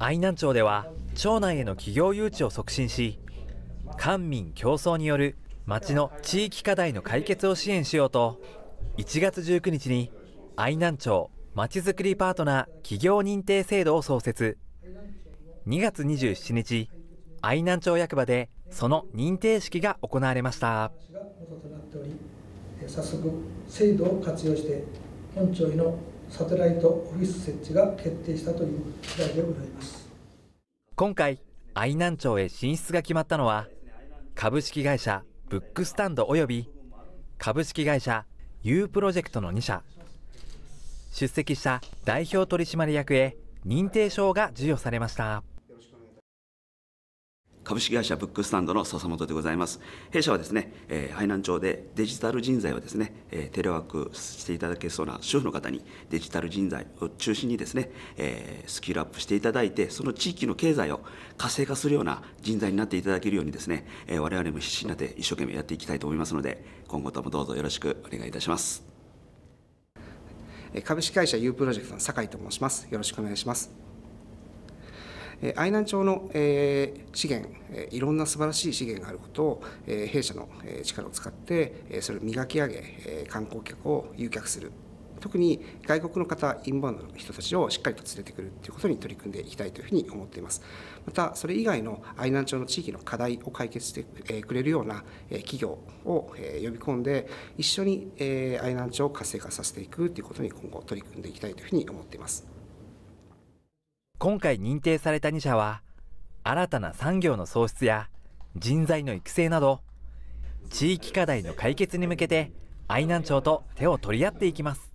愛南町では町内への企業誘致を促進し官民競争による町の地域課題の解決を支援しようと1月19日に愛南町まちづくりパートナー企業認定制度を創設2月27日愛南町役場でその認定式が行われました早速制度を活用して本町へのサテライトオフィス設置が決定したという次第でございます今回愛南町へ進出が決まったのは株式会社ブックスタンドおよび株式会社 U プロジェクトの2社出席した代表取締役へ認定証が授与されました。株式会社ブックスタンドの笹本でございます。弊社はですね、えー、海南町でデジタル人材をですね、えー、テレワークしていただけそうな主婦の方にデジタル人材を中心にですね、えー、スキルアップしていただいて、その地域の経済を活性化するような人材になっていただけるようにですね、えー、我々も必死になって一生懸命やっていきたいと思いますので、今後ともどうぞよろしくお願いいたします。株式会社 U プロジェクトの酒井と申します。よろしくお願いします。愛南町の資源、いろんな素晴らしい資源があることを、弊社の力を使って、それを磨き上げ、観光客を誘客する。特に外国の方、インバウンドの人たちをしっかりと連れてくるということに取り組んでいきたいというふうに思っています。また、それ以外の愛南町の地域の課題を解決してくれるような企業を呼び込んで、一緒に愛南町を活性化させていくということに今後取り組んでいきたいというふうに思っています。今回認定された2社は、新たな産業の創出や人材の育成など、地域課題の解決に向けて、愛南町と手を取り合っていきます。